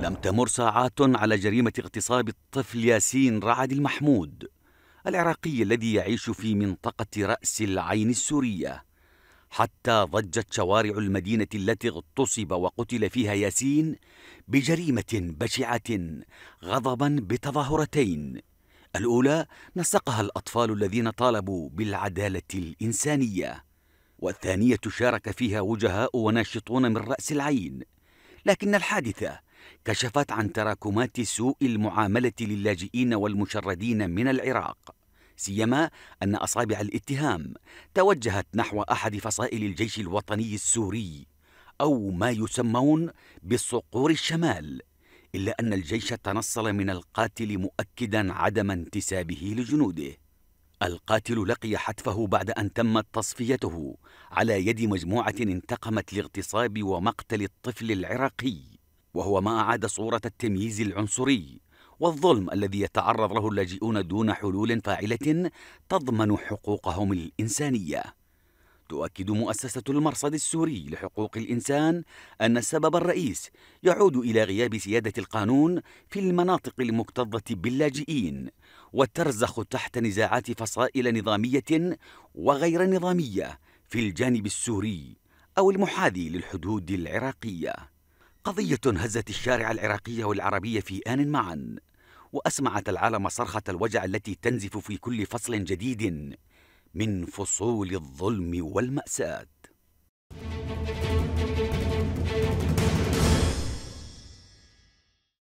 لم تمر ساعات على جريمة اغتصاب الطفل ياسين رعد المحمود العراقي الذي يعيش في منطقة رأس العين السورية حتى ضجت شوارع المدينة التي اغتصب وقتل فيها ياسين بجريمة بشعة غضبا بتظاهرتين الأولى نسقها الأطفال الذين طالبوا بالعدالة الإنسانية والثانية شارك فيها وجهاء وناشطون من رأس العين لكن الحادثة كشفت عن تراكمات سوء المعامله للاجئين والمشردين من العراق سيما ان اصابع الاتهام توجهت نحو احد فصائل الجيش الوطني السوري او ما يسمون بالصقور الشمال الا ان الجيش تنصل من القاتل مؤكدا عدم انتسابه لجنوده القاتل لقي حتفه بعد ان تمت تصفيته على يد مجموعه انتقمت لاغتصاب ومقتل الطفل العراقي وهو ما أعاد صورة التمييز العنصري والظلم الذي يتعرض له اللاجئون دون حلول فاعلة تضمن حقوقهم الإنسانية. تؤكد مؤسسة المرصد السوري لحقوق الإنسان أن السبب الرئيس يعود إلى غياب سيادة القانون في المناطق المكتظة باللاجئين، وترزخ تحت نزاعات فصائل نظامية وغير نظامية في الجانب السوري أو المحاذي للحدود العراقية. قضية هزت الشارع العراقي والعربي في آن معا وأسمعت العالم صرخة الوجع التي تنزف في كل فصل جديد من فصول الظلم والمأساة